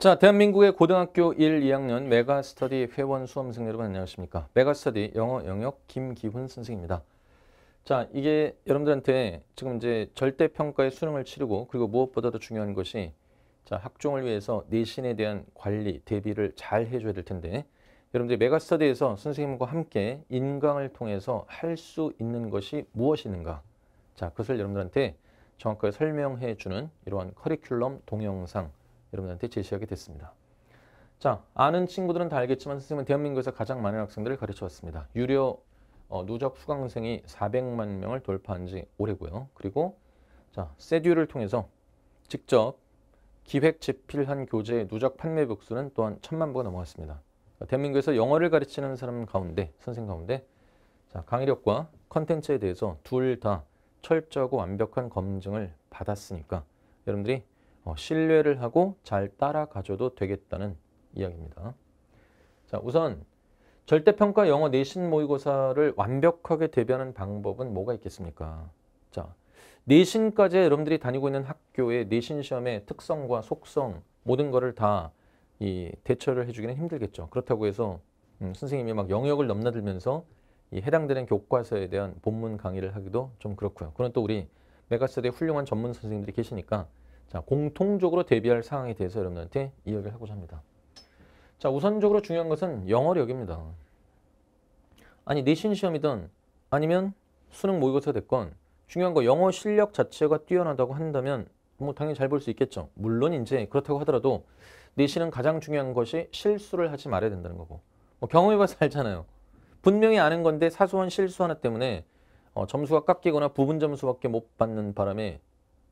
자, 대한민국의 고등학교 1, 2학년 메가스터디 회원 수험생 여러분 안녕하십니까? 메가스터디 영어 영역 김기훈 선생입니다. 자, 이게 여러분들한테 지금 이제 절대평가의 수능을 치르고 그리고 무엇보다도 중요한 것이 자, 학종을 위해서 내신에 대한 관리, 대비를 잘 해줘야 될 텐데 여러분들 메가스터디에서 선생님과 함께 인강을 통해서 할 수 있는 것이 무엇이는가 자, 그것을 여러분들한테 정확하게 설명해주는 이러한 커리큘럼 동영상 여러분한테 제시하게 됐습니다. 자, 아는 친구들은 다 알겠지만 선생님은 대한민국에서 가장 많은 학생들을 가르쳐왔습니다. 유료 어, 누적 수강생이 400만 명을 돌파한 지 오래고요. 그리고 자, 세듀를 통해서 직접 기획 집필한 교재의 누적 판매 복수는 또한 천만 부가 넘어갔습니다. 그러니까 대한민국에서 영어를 가르치는 사람 가운데, 선생 가운데 자, 강의력과 컨텐츠에 대해서 둘 다 철저하고 완벽한 검증을 받았으니까 여러분들이 어, 신뢰를 하고 잘 따라가줘도 되겠다는 이야기입니다. 자, 우선 절대평가 영어 내신 모의고사를 완벽하게 대비하는 방법은 뭐가 있겠습니까? 자, 내신까지 여러분들이 다니고 있는 학교의 내신 시험의 특성과 속성 모든 거를 다이 대처를 해주기는 힘들겠죠. 그렇다고 해서 음, 선생님이 막 영역을 넘나들면서 이 해당되는 교과서에 대한 본문 강의를 하기도 좀 그렇고요. 그건 또 우리 메가스터 훌륭한 전문 선생님들이 계시니까 자, 공통적으로 대비할 상황에 대해서 여러분한테 이야기를 하고자 합니다. 자, 우선적으로 중요한 것은 영어력입니다. 아니, 내신 시험이든 아니면 수능 모의고사 됐건 중요한 거 영어 실력 자체가 뛰어나다고 한다면 뭐 당연히 잘 볼 수 있겠죠. 물론 이제 그렇다고 하더라도 내신은 가장 중요한 것이 실수를 하지 말아야 된다는 거고 뭐 경험해봐서 알잖아요. 분명히 아는 건데 사소한 실수 하나 때문에 어, 점수가 깎이거나 부분 점수밖에 못 받는 바람에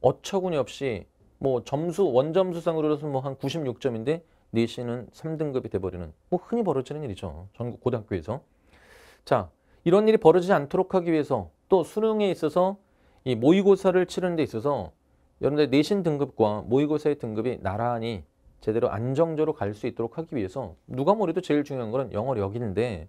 어처구니없이 뭐 점수 원점수상으로는 뭐 한 96점인데 내신은 3등급이 돼버리는 뭐 흔히 벌어지는 일이죠. 전국 고등학교에서. 자 이런 일이 벌어지지 않도록 하기 위해서 또 수능에 있어서 이 모의고사를 치는 데 있어서 여러분들 내신 네 등급과 모의고사의 등급이 나란히 제대로 안정적으로 갈 수 있도록 하기 위해서 누가 뭐래도 제일 중요한 거는 영어력인데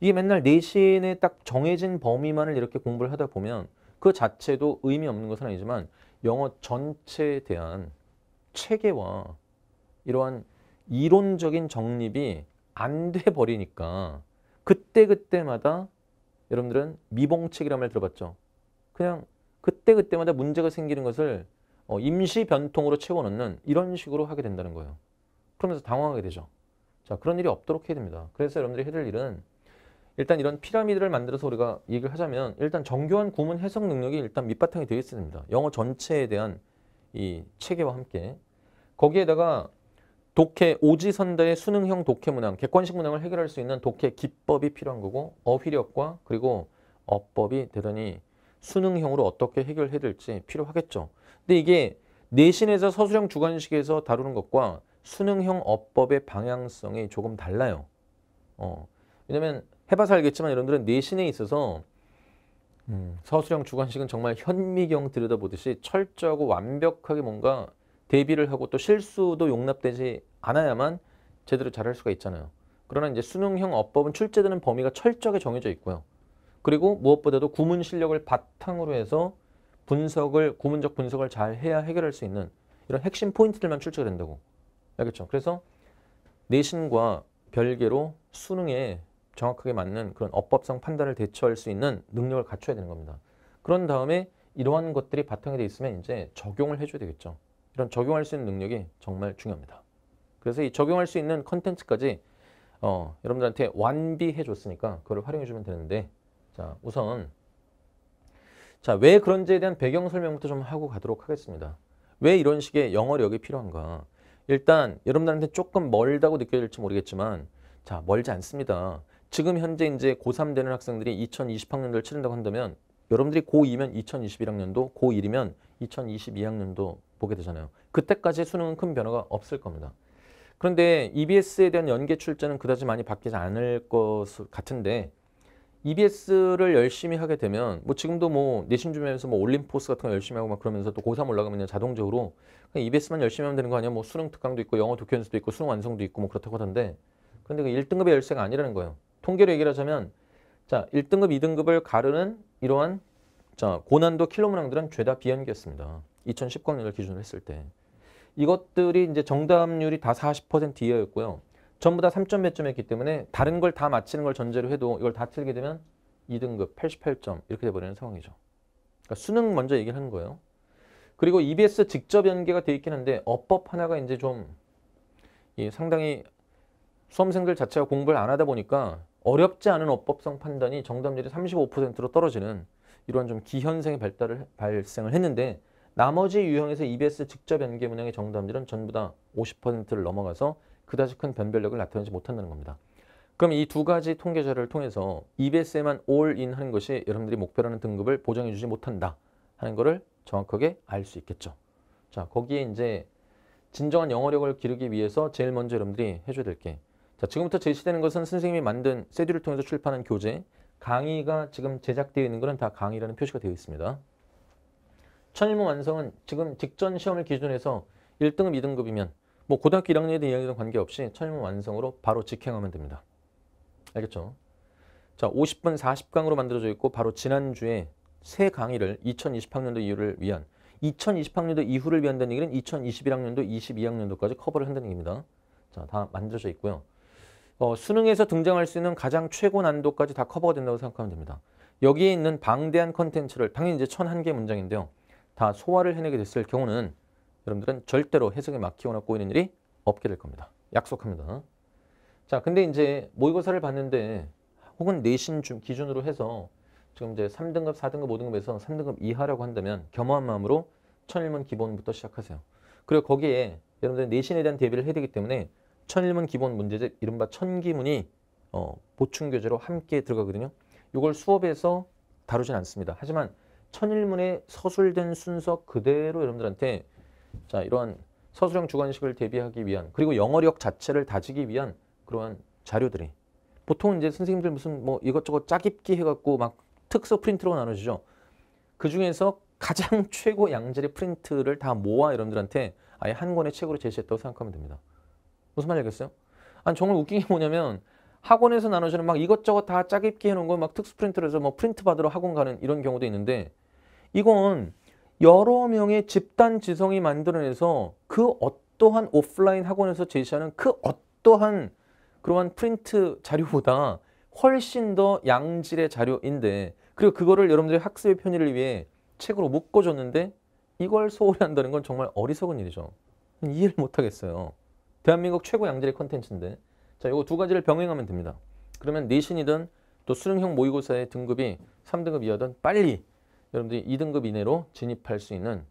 이게 맨날 내신에 네 딱 정해진 범위만을 이렇게 공부를 하다 보면 그 자체도 의미 없는 것은 아니지만 영어 전체에 대한 체계와 이러한 이론적인 정립이 안 돼 버리니까 그때그때마다 여러분들은 미봉책이라는 말 들어봤죠? 그냥 그때그때마다 문제가 생기는 것을 어, 임시 변통으로 채워넣는 이런 식으로 하게 된다는 거예요. 그러면서 당황하게 되죠. 자, 그런 일이 없도록 해야 됩니다. 그래서 여러분들이 해야 될 일은 일단 이런 피라미드를 만들어서 우리가 얘기를 하자면 일단 정교한 구문 해석 능력이 일단 밑바탕이 되어 있어야 됩니다. 영어 전체에 대한 이 체계와 함께 거기에다가 독해 오지선다의 수능형 독해 문항, 객관식 문항을 해결할 수 있는 독해 기법이 필요한 거고 어휘력과 그리고 어법이 대단히 수능형으로 어떻게 해결해야 될지 필요하겠죠. 근데 이게 내신에서 서술형 주관식에서 다루는 것과 수능형 어법의 방향성이 조금 달라요. 어, 왜냐면 해봐서 알겠지만 여러분들은 내신에 있어서 음, 서술형 주관식은 정말 현미경 들여다보듯이 철저하고 완벽하게 뭔가 대비를 하고 또 실수도 용납되지 않아야만 제대로 잘할 수가 있잖아요. 그러나 이제 수능형 어법은 출제되는 범위가 철저하게 정해져 있고요. 그리고 무엇보다도 구문 실력을 바탕으로 해서 분석을 구문적 분석을 잘 해야 해결할 수 있는 이런 핵심 포인트들만 출제가 된다고 알겠죠? 그래서 내신과 별개로 수능에 정확하게 맞는 그런 업법상 판단을 대처할 수 있는 능력을 갖춰야 되는 겁니다. 그런 다음에 이러한 것들이 바탕이 되어 있으면 이제 적용을 해줘야 되겠죠. 이런 적용할 수 있는 능력이 정말 중요합니다. 그래서 이 적용할 수 있는 컨텐츠까지 어, 여러분들한테 완비해 줬으니까 그걸 활용해 주면 되는데 자 우선 자왜 그런지에 대한 배경 설명부터 좀 하고 가도록 하겠습니다. 왜 이런 식의 영어력이 필요한가? 일단 여러분들한테 조금 멀다고 느껴질지 모르겠지만 자 멀지 않습니다. 지금 현재 이제 고3 되는 학생들이 2020학년도를 치른다고 한다면 여러분들이 고2면 2021학년도, 고1이면 2022학년도 보게 되잖아요. 그때까지 수능은 큰 변화가 없을 겁니다. 그런데 EBS에 대한 연계 출제는 그다지 많이 바뀌지 않을 것 같은데 EBS를 열심히 하게 되면 뭐 지금도 뭐 내신 준비하면서 뭐 올림포스 같은 거 열심히 하고 막 그러면서 또 고3 올라가면 그냥 자동적으로 그냥 EBS만 열심히 하면 되는 거 아니야? 뭐 수능 특강도 있고 영어 독해 연습도 있고 수능 완성도 있고 뭐 그렇다고 하던데 그런데 그 1등급의 열쇠가 아니라는 거예요. 통계로 얘기를 하자면 자 1등급, 2등급을 가르는 이러한 자 고난도 킬로 문항들은 죄다 비연기였습니다. 2019학년을 기준으로 했을 때 이것들이 이제 정답률이 다 40% 이하였고요. 전부 다 3점 몇점이었기 때문에 다른 걸 다 맞히는 걸 전제로 해도 이걸 다 틀게 되면 2등급 88점 이렇게 돼버리는 상황이죠. 그러니까 수능 먼저 얘기를 하는 거예요. 그리고 EBS 직접 연계가 돼 있긴 한데 어법 하나가 이제 좀 예, 상당히 수험생들 자체가 공부를 안 하다 보니까 어렵지 않은 어법성 판단이 정답률이 35%로 떨어지는 이런 좀 기현생의 발달을, 발생을 했는데 나머지 유형에서 EBS 직접 연계 문항의 정답률은 전부 다 50%를 넘어가서 그다지 큰 변별력을 나타내지 못한다는 겁니다. 그럼 이 두 가지 통계 자료를 통해서 EBS에만 올인 하는 것이 여러분들이 목표라는 등급을 보장해 주지 못한다 하는 것을 정확하게 알 수 있겠죠. 자, 거기에 이제 진정한 영어력을 기르기 위해서 제일 먼저 여러분들이 해줘야 될게 자, 지금부터 제시되는 것은 선생님이 만든 세듀를 통해서 출판한 교재, 강의가 지금 제작되어 있는 것은 다 강의라는 표시가 되어 있습니다. 천일문 완성은 지금 직전 시험을 기준해서 1등급, 2등급이면 뭐 고등학교 1학년에 대한 이야기 관계없이 천일문 완성으로 바로 직행하면 됩니다. 알겠죠? 자, 50분 40강으로 만들어져 있고 바로 지난주에 새 강의를 2020학년도 이후를 위한 2020학년도 이후를 위한다는 얘기는 2021학년도, 22학년도까지 커버를 한다는 얘기입니다. 자, 다 만들어져 있고요. 어, 수능에서 등장할 수 있는 가장 최고 난도까지 다 커버가 된다고 생각하면 됩니다. 여기에 있는 방대한 컨텐츠를 당연히 이제 1 0개 문장인데요. 다 소화를 해내게 됐을 경우는 여러분들은 절대로 해석에 막히거나 꼬이는 일이 없게 될 겁니다. 약속합니다. 자, 근데 이제 모의고사를 봤는데 혹은 내신 기준으로 해서 지금 이제 3등급, 4등급, 5등급에서 3등급 이하라고 한다면 겸허한 마음으로 천일문 기본부터 시작하세요. 그리고 거기에 여러분들 내신에 대한 대비를 해야 되기 때문에 천일문 기본 문제집 이른바 천기문이 어, 보충 교재로 함께 들어가거든요. 이걸 수업에서 다루진 않습니다. 하지만 천일문의 서술된 순서 그대로 여러분들한테 자 이러한 서술형 주관식을 대비하기 위한 그리고 영어력 자체를 다지기 위한 그러한 자료들이 보통 이제 선생님들 무슨 뭐 이것저것 짜깁기 해갖고 막 특수 프린트로 나눠주죠. 그 중에서 가장 최고 양질의 프린트를 다 모아 여러분들한테 아예 한 권의 책으로 제시했다고 생각하면 됩니다. 무슨 말얘기어요 정말 웃긴 게 뭐냐면 학원에서 나눠주는 막 이것저것 다 짜깁기 해놓은 거 막 특수 프린트를 해서 뭐 프린트 받으러 학원 가는 이런 경우도 있는데 이건 여러 명의 집단 지성이 만들어내서 그 어떠한 오프라인 학원에서 제시하는 그 어떠한 그러한 프린트 자료보다 훨씬 더 양질의 자료인데 그리고 그거를 여러분들의 학습의 편의를 위해 책으로 묶어줬는데 이걸 소홀히 한다는 건 정말 어리석은 일이죠. 이해를 못하겠어요. 대한민국 최고 양질의 컨텐츠인데 자 이거 두 가지를 병행하면 됩니다. 그러면 내신이든 또 수능형 모의고사의 등급이 3등급 이하든 빨리 여러분들이 2등급 이내로 진입할 수 있는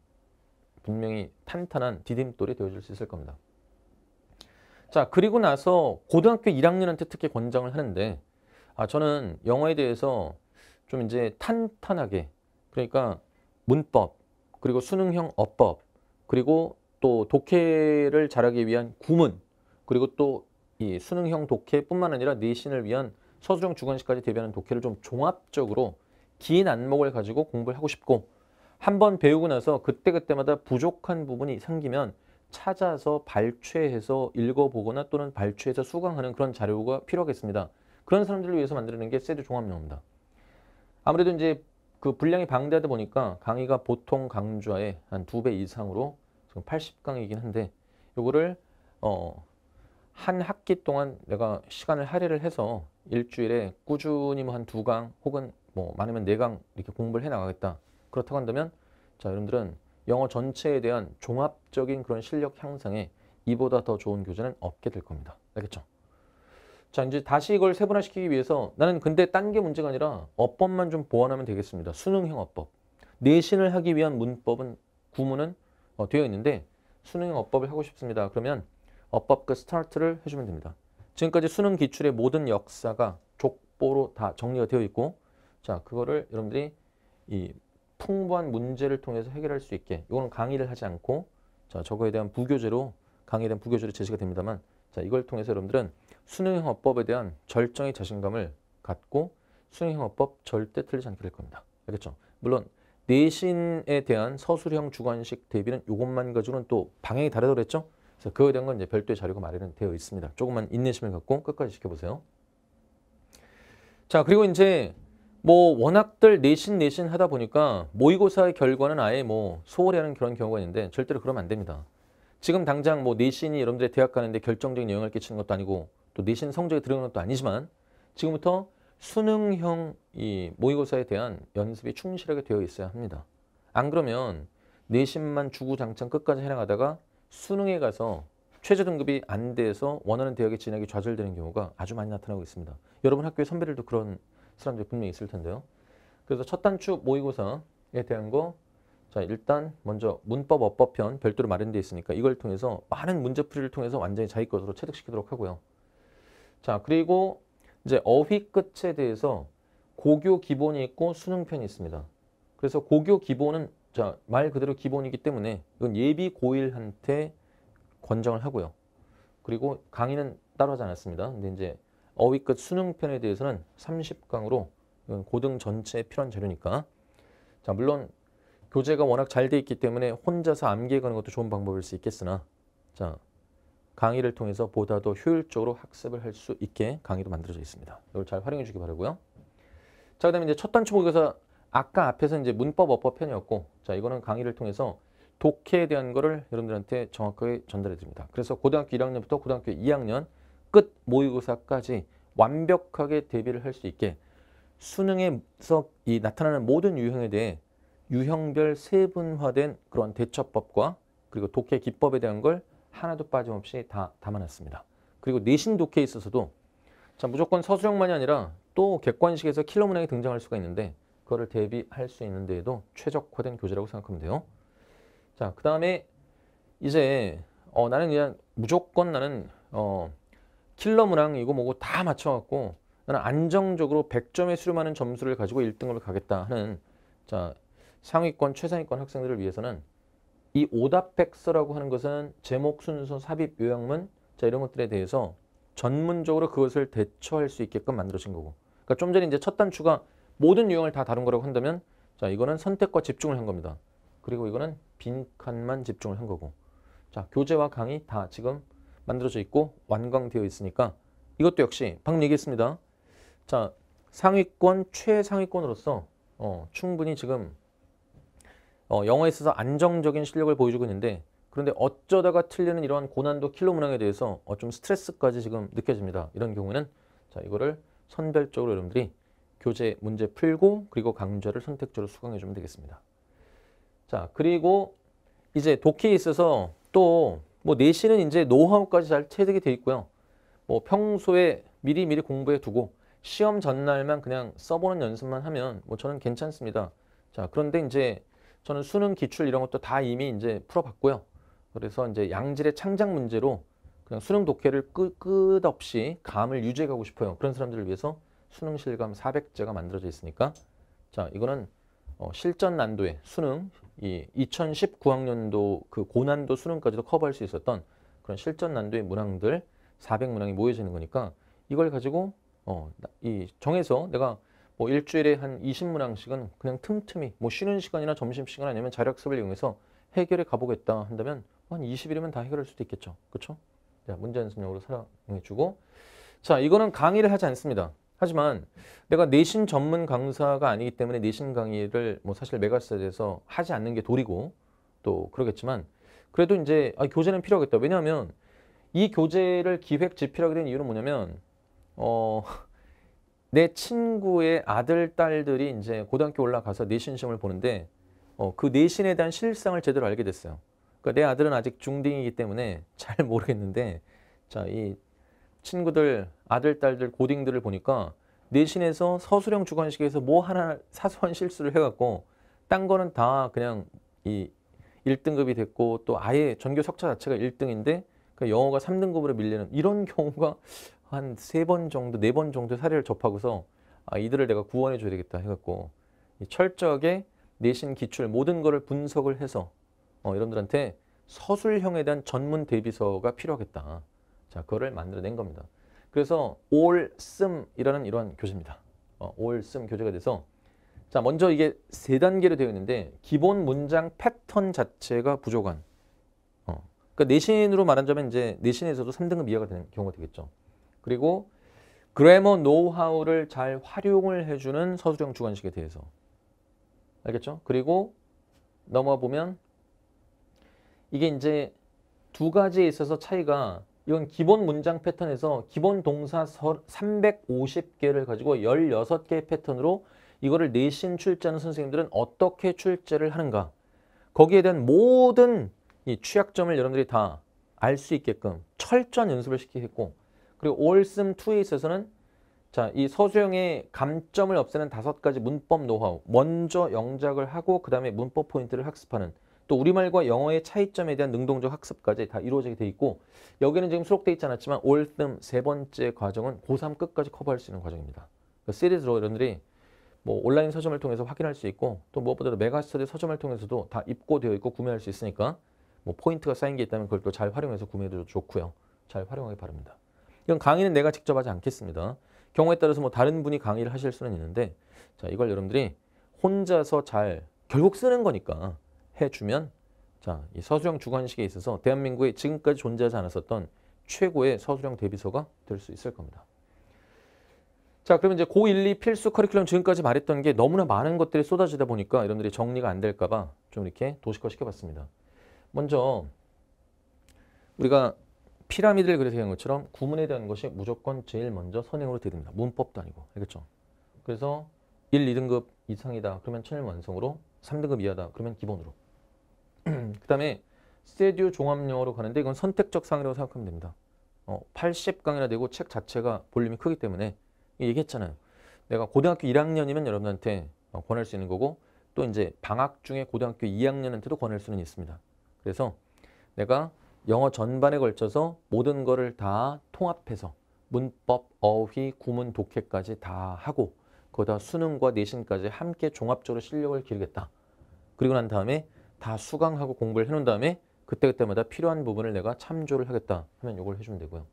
분명히 탄탄한 디딤돌이 되어줄 수 있을 겁니다. 자 그리고 나서 고등학교 1학년한테 특히 권장을 하는데 아 저는 영어에 대해서 좀 이제 탄탄하게 그러니까 문법 그리고 수능형 어법 그리고 또 독해를 잘하기 위한 구문 그리고 또 이 수능형 독해뿐만 아니라 내신을 위한 서술형 주관식까지 대비하는 독해를 좀 종합적으로 긴 안목을 가지고 공부를 하고 싶고 한 번 배우고 나서 그때그때마다 부족한 부분이 생기면 찾아서 발췌해서 읽어보거나 또는 발췌해서 수강하는 그런 자료가 필요하겠습니다. 그런 사람들을 위해서 만드는 게 세드 종합용입니다 아무래도 이제 그 분량이 방대하다 보니까 강의가 보통 강좌의 한 두 배 이상으로 지금 80강이긴 한데 요거를 어, 한 학기 동안 내가 시간을 할애를 해서 일주일에 꾸준히 뭐한두 강 혹은 뭐 많으면 네 강 이렇게 공부를 해 나가겠다. 그렇다고 한다면 자, 여러분들은 영어 전체에 대한 종합적인 그런 실력 향상에 이보다 더 좋은 교재는 없게 될 겁니다. 알겠죠? 자, 이제 다시 이걸 세분화시키기 위해서 나는 근데 딴 게 문제가 아니라 어법만 좀 보완하면 되겠습니다. 수능형 어법. 내신을 하기 위한 문법은 구문은 어, 되어 있는데 수능 어법을 하고 싶습니다. 그러면 어법 그 스타트를 해주면 됩니다. 지금까지 수능 기출의 모든 역사가 족보로 다 정리가 되어 있고 자 그거를 여러분들이 이 풍부한 문제를 통해서 해결할 수 있게 이거는 강의를 하지 않고 자 저거에 대한 부교재로 강의에 대한 부교재로 제시가 됩니다만 자 이걸 통해서 여러분들은 수능형 어법에 대한 절정의 자신감을 갖고 수능형 어법 절대 틀리지 않게 될 겁니다. 알겠죠? 물론 내신에 대한 서술형 주관식 대비는 이것만 가지고는 또 방향이 다르더랬죠 그래서 그거에 대한 건 이제 별도의 자료가 마련은 되어 있습니다. 조금만 인내심을 갖고 끝까지 지켜보세요. 자, 그리고 이제 뭐 워낙들 내신 내신 하다 보니까 모의고사의 결과는 아예 뭐 소홀히 하는 그런 경우가 있는데 절대로 그러면 안 됩니다. 지금 당장 뭐 내신이 여러분들의 대학 가는데 결정적인 영향을 끼치는 것도 아니고 또 내신 성적이 들어가는 것도 아니지만 지금부터 수능형 이 모의고사에 대한 연습이 충실하게 되어 있어야 합니다. 안 그러면 내신만 주구장창 끝까지 해나가다가 수능에 가서 최저 등급이 안 돼서 원하는 대학에 진학이 좌절되는 경우가 아주 많이 나타나고 있습니다. 여러분 학교의 선배들도 그런 사람들이 분명히 있을 텐데요. 그래서 첫 단추 모의고사에 대한 거 자, 일단 먼저 문법 어법편 별도로 마련되어 있으니까 이걸 통해서 많은 문제풀이를 통해서 완전히 자기 것으로 체득시키도록 하고요. 자, 그리고 이제 어휘 끝에 대해서 고교 기본이 있고 수능편이 있습니다. 그래서 고교 기본은 자, 말 그대로 기본이기 때문에 이건 예비 고1한테 권장을 하고요. 그리고 강의는 따로 하지 않았습니다. 근데 이제 어휘 끝 수능편에 대해서는 30강으로 고등 전체에 필요한 자료니까 자 물론 교재가 워낙 잘 돼 있기 때문에 혼자서 암기해 가는 것도 좋은 방법일 수 있겠으나 자 강의를 통해서 보다 더 효율적으로 학습을 할 수 있게 강의도 만들어져 있습니다. 이걸 잘 활용해 주기 바라고요. 자, 그다음에 이제 첫 단추 보에서 아까 앞에서 이제 문법 어법 편이었고 자, 이거는 강의를 통해서 독해에 대한 거를 여러분들한테 정확하게 전달해 드립니다. 그래서 고등학교 1학년부터 고등학교 2학년 끝 모의고사까지 완벽하게 대비를 할 수 있게 수능에서 이 나타나는 모든 유형에 대해 유형별 세분화된 그런 대처법과 그리고 독해 기법에 대한 걸 하나도 빠짐없이 다 담아놨습니다. 그리고 내신 독해에 있어서도 자 무조건 서술형만이 아니라 또 객관식에서 킬러 문항이 등장할 수가 있는데 그거를 대비할 수 있는 데에도 최적화된 교재라고 생각하면 돼요. 자, 그 다음에 이제 어, 나는 그냥 무조건 나는 어, 킬러 문항이고 뭐고 다 맞춰갖고 나는 안정적으로 100점에 수렴하는 점수를 가지고 1등으로 가겠다 하는 자 상위권, 최상위권 학생들을 위해서는 이 오답백서라고 하는 것은 제목, 순서, 삽입, 요약문 자 이런 것들에 대해서 전문적으로 그것을 대처할 수 있게끔 만들어진 거고 그러니까 좀 전에 이제 첫 단추가 모든 유형을 다 다룬 거라고 한다면 자 이거는 선택과 집중을 한 겁니다. 그리고 이거는 빈칸만 집중을 한 거고 자 교재와 강의 다 지금 만들어져 있고 완강되어 있으니까 이것도 역시 방금 얘기했습니다. 자 상위권 최상위권으로서 어, 충분히 지금 어, 영어에 있어서 안정적인 실력을 보여주고 있는데 그런데 어쩌다가 틀리는 이러한 고난도 킬러 문항에 대해서 어, 좀 스트레스까지 지금 느껴집니다. 이런 경우에는 자 이거를 선별적으로 여러분들이 교재 문제 풀고 그리고 강좌를 선택적으로 수강해 주면 되겠습니다. 자 그리고 이제 독해에 있어서 또 뭐 내신은 이제 노하우까지 잘 체득이 돼 있고요. 뭐 평소에 미리 미리 공부해 두고 시험 전날만 그냥 써보는 연습만 하면 뭐 저는 괜찮습니다. 자 그런데 이제 저는 수능 기출 이런 것도 다 이미 이제 풀어봤고요. 그래서 이제 양질의 창작 문제로 그냥 수능 독해를 끝, 끝없이 감을 유지해가고 싶어요. 그런 사람들을 위해서 수능 실감 400제가 만들어져 있으니까 자 이거는 어, 실전 난도의 수능 이 2019학년도 그 고난도 수능까지도 커버할 수 있었던 그런 실전 난도의 문항들 400문항이 모여지는 거니까 이걸 가지고 어, 이 정해서 내가 뭐 일주일에 한 20문항씩은 그냥 틈틈이 뭐 쉬는 시간이나 점심시간 아니면 자력습을 이용해서 해결해 가보겠다 한다면 한 20일이면 다 해결할 수도 있겠죠. 그렇죠? 문제 연습용으로 사용해주고 자, 이거는 강의를 하지 않습니다. 하지만 내가 내신 전문 강사가 아니기 때문에 내신 강의를 뭐 사실 메가스에서 하지 않는 게 도리고 또 그러겠지만 그래도 이제 아, 교재는 필요하겠다. 왜냐하면 이 교재를 기획 집필하게 된 이유는 뭐냐면 어내 친구의 아들, 딸들이 이제 고등학교 올라가서 내신 시험을 보는데 어, 그 내신에 대한 실상을 제대로 알게 됐어요. 그러니까 내 아들은 아직 중딩이기 때문에 잘 모르겠는데 자, 이 친구들, 아들, 딸들, 고딩들을 보니까 내신에서 서술형 주관식에서 뭐 하나 사소한 실수를 해갖고 딴 거는 다 그냥 이 1등급이 됐고 또 아예 전교 석차 자체가 1등인데 그 영어가 3등급으로 밀리는 이런 경우가 한세번 정도, 네 번 정도 사례를 접하고서 아, 이들을 내가 구원해 줘야 되겠다 해갖고 철저하게 내신 기출 모든 거를 분석을 해서 어, 여러분들한테 서술형에 대한 전문 대비서가 필요하겠다. 자, 그거를 만들어낸 겁니다. 그래서 올씀이라는 이러 교재입니다. 어, 올씀 교재가 돼서 자, 먼저 이게 세 단계로 되어 있는데 기본 문장 패턴 자체가 부족한 어, 그러니까 내신으로 말한자면 이제 내신에서도 3등급 이하가 되는 경우가 되겠죠. 그리고 그래머 노하우를 잘 활용을 해주는 서술형 주관식에 대해서 알겠죠? 그리고 넘어와 보면 이게 이제 두 가지에 있어서 차이가 이건 기본 문장 패턴에서 기본 동사 350개를 가지고 16개의 패턴으로 이거를 내신 출제하는 선생님들은 어떻게 출제를 하는가 거기에 대한 모든 이 취약점을 여러분들이 다 알 수 있게끔 철저한 연습을 시키겠고 그리고 올씀 투에 있어서는 자, 이 서수형의 감점을 없애는 다섯 가지 문법 노하우. 먼저 영작을 하고 그다음에 문법 포인트를 학습하는 또 우리말과 영어의 차이점에 대한 능동적 학습까지 다 이루어지게 돼 있고 여기는 지금 수록되어 있지 않았지만 올뜸 세 번째 과정은 고3 끝까지 커버할 수 있는 과정입니다. 그 시리즈로 여러분들이 뭐 온라인 서점을 통해서 확인할 수 있고 또 무엇보다도 메가스터디 서점을 통해서도 다 입고되어 있고 구매할 수 있으니까 뭐 포인트가 쌓인 게 있다면 그걸 또 잘 활용해서 구매해도 좋고요. 잘 활용하기 바랍니다. 이건 강의는 내가 직접 하지 않겠습니다. 경우에 따라서 뭐 다른 분이 강의를 하실 수는 있는데 자 이걸 여러분들이 혼자서 잘 결국 쓰는 거니까 해주면 자이 서술형 주관식에 있어서 대한민국에 지금까지 존재하지 않았었던 최고의 서술형 대비서가 될 수 있을 겁니다. 자 그러면 이제 고1, 2 필수 커리큘럼 지금까지 말했던 게 너무나 많은 것들이 쏟아지다 보니까 여러분들이 정리가 안 될까 봐 좀 이렇게 도식화 시켜봤습니다. 먼저 우리가 피라미드를 그려서 얘기한 것처럼 구문에 대한 것이 무조건 제일 먼저 선행으로 대됩니다. 문법도 아니고. 알겠죠? 그래서 1, 2등급 이상이다. 그러면 체일 완성으로 3등급 이하다. 그러면 기본으로. 그 다음에 스듀 종합영어로 가는데 이건 선택적 상이라고 생각하면 됩니다. 어, 80강이나 되고 책 자체가 볼륨이 크기 때문에 얘기했잖아요. 내가 고등학교 1학년이면 여러분한테 어, 권할 수 있는 거고 또 이제 방학 중에 고등학교 2학년한테도 권할 수는 있습니다. 그래서 내가 영어 전반에 걸쳐서 모든 거를 다 통합해서 문법, 어휘, 구문, 독해까지 다 하고 거기다 수능과 내신까지 함께 종합적으로 실력을 기르겠다. 그리고 난 다음에 다 수강하고 공부를 해놓은 다음에 그때그때마다 필요한 부분을 내가 참조를 하겠다 하면 이걸 해주면 되고요.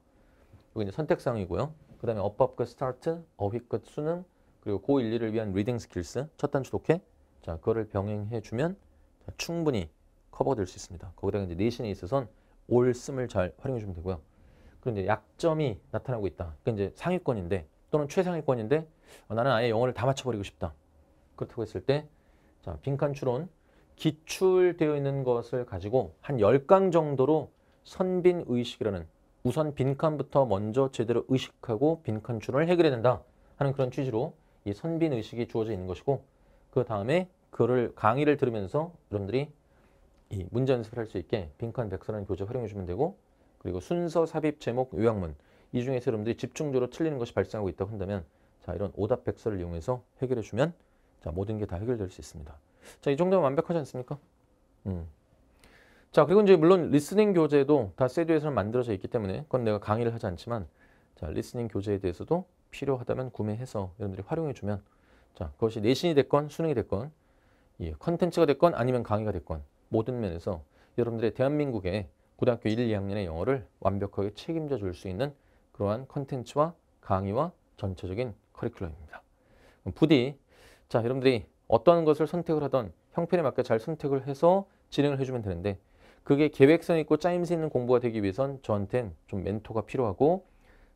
여기 이제 선택사항이고요. 그 다음에 어법끝 스타트, 어휘끝 수능, 그리고 고1, 2를 위한 리딩 스킬스, 첫 단추 독해. 자, 그거를 병행해주면 충분히 커버될 수 있습니다. 거기다가 이제 내신에 있어서는 올씀을 잘 활용해 주면 되고요. 그런데 약점이 나타나고 있다. 그러니까 이제 상위권인데 또는 최상위권인데 어, 나는 아예 영어를 다 맞춰버리고 싶다. 그렇다고 했을 때 자, 빈칸 추론 기출되어 있는 것을 가지고 한 10강 정도로 선빈 의식이라는 우선 빈칸부터 먼저 제대로 의식하고 빈칸 추론을 해결해야 된다 하는 그런 취지로 이 선빈 의식이 주어져 있는 것이고 그 다음에 그를 강의를 들으면서 여러분들이 이 문제 연습을 할 수 있게 빈칸 백서라 교재 활용해 주면 되고 그리고 순서, 삽입, 제목, 요약문 이 중에서 여러분들이 집중적으로 틀리는 것이 발생하고 있다고 한다면 자 이런 오답 백서를 이용해서 해결해 주면 자 모든 게 다 해결될 수 있습니다. 자 이 정도면 완벽하지 않습니까? 음. 자 그리고 이제 물론 리스닝 교재도 다세듀에서 만들어져 있기 때문에 그건 내가 강의를 하지 않지만 자 리스닝 교재에 대해서도 필요하다면 구매해서 여러분들이 활용해 주면 자 그것이 내신이 됐건 수능이 됐건 이 예, 컨텐츠가 됐건 아니면 강의가 됐건 모든 면에서 여러분들의 대한민국의 고등학교 1, 2학년의 영어를 완벽하게 책임져 줄 수 있는 그러한 컨텐츠와 강의와 전체적인 커리큘럼입니다. 부디 자 여러분들이 어떠한 것을 선택을 하던 형편에 맞게 잘 선택을 해서 진행을 해주면 되는데 그게 계획성 있고 짜임새 있는 공부가 되기 위해선 저한텐 좀 멘토가 필요하고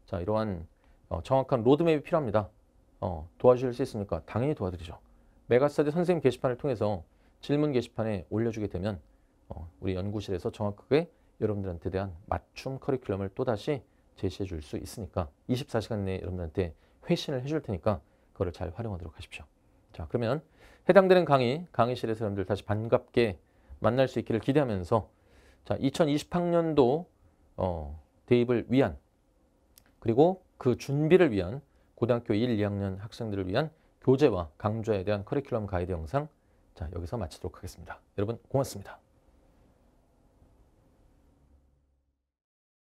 자 이러한 어, 정확한 로드맵이 필요합니다. 어, 도와주실 수 있습니까? 당연히 도와드리죠. 메가스터디 선생님 게시판을 통해서 질문 게시판에 올려주게 되면 어, 우리 연구실에서 정확하게 여러분들한테 대한 맞춤 커리큘럼을 또다시 제시해 줄 수 있으니까 24시간 내에 여러분들한테 회신을 해 줄 테니까 그거를 잘 활용하도록 하십시오. 자 그러면 해당되는 강의, 강의실에사람들 다시 반갑게 만날 수 있기를 기대하면서 자 2020학년도 어, 대입을 위한 그리고 그 준비를 위한 고등학교 1, 2학년 학생들을 위한 교재와 강좌에 대한 커리큘럼 가이드 영상 자, 여기서 마치도록 하겠습니다. 여러분 고맙습니다.